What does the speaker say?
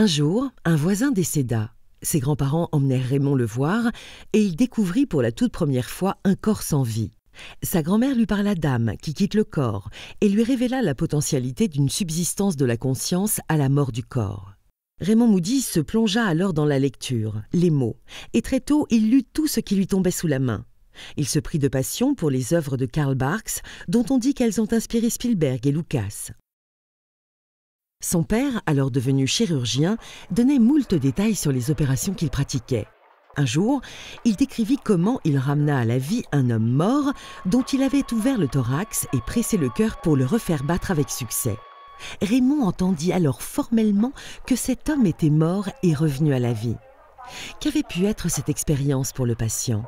Un jour, un voisin décéda. Ses grands-parents emmenèrent Raymond le voir et il découvrit pour la toute première fois un corps sans vie. Sa grand-mère lui parla d'âme qui quitte le corps et lui révéla la potentialité d'une subsistance de la conscience à la mort du corps. Raymond Moody se plongea alors dans la lecture, les mots, et très tôt il lut tout ce qui lui tombait sous la main. Il se prit de passion pour les œuvres de Karl Barks, dont on dit qu'elles ont inspiré Spielberg et Lucas. Son père, alors devenu chirurgien, donnait moult détails sur les opérations qu'il pratiquait. Un jour, il décrivit comment il ramena à la vie un homme mort dont il avait ouvert le thorax et pressé le cœur pour le refaire battre avec succès. Raymond entendit alors formellement que cet homme était mort et revenu à la vie. Qu'avait pu être cette expérience pour le patient